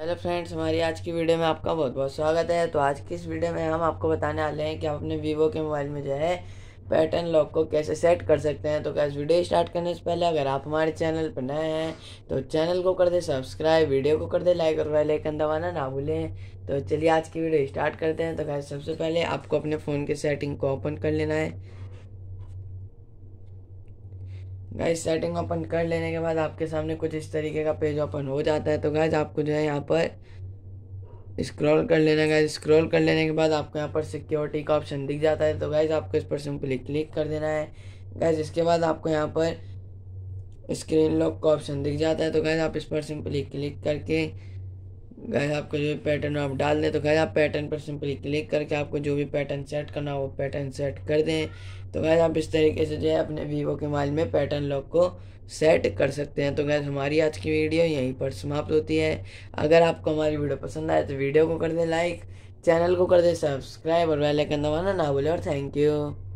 hello friends हमारी आज की वीडियो में आपका बहुत बहुत स्वागत है तो आज की इस वीडियो में हम आपको बताने वाले हैं कि आप अपने वीवो के मोबाइल में जो है पैटर्न लॉक को कैसे सेट कर सकते हैं तो कैसे वीडियो स्टार्ट करने से पहले अगर आप हमारे चैनल पर नए हैं तो चैनल को कर दे सब्सक्राइब वीडियो को कर दे लाइक और वाले आइकन दबाना ना भूलें तो चलिए आज की वीडियो स्टार्ट करते हैं तो क्या सबसे पहले आपको अपने फ़ोन के सेटिंग को ओपन कर लेना है गाइस सेटिंग ओपन कर लेने के बाद आपके सामने कुछ इस तरीके का पेज ओपन हो जाता है तो गाइस आपको जो है यहाँ पर स्क्रॉल कर लेना गाइस स्क्रॉल कर लेने के बाद आपको यहाँ पर सिक्योरिटी का ऑप्शन दिख जाता है तो गाइस आपको इस पर सिंपली क्लिक कर देना है गाइस इसके बाद आपको यहाँ पर स्क्रीन लॉक का ऑप्शन दिख जाता है तो गाइस आप इस पर सिंपली क्लिक करके गए आपको जो भी पैटर्न आप डाल दें तो गए आप पैटर्न पर सिंपली क्लिक करके आपको जो भी पैटर्न सेट करना हो वो पैटर्न सेट कर दें तो गए आप इस तरीके से जो है अपने वीवो के मोबाइल में पैटर्न लॉक को सेट कर सकते हैं तो गैस हमारी आज की वीडियो यहीं पर समाप्त होती है अगर आपको हमारी वीडियो पसंद आए तो वीडियो को कर दें लाइक चैनल को कर दें सब्सक्राइब और बेल आइकन दबाना ना भूलें और थैंक यू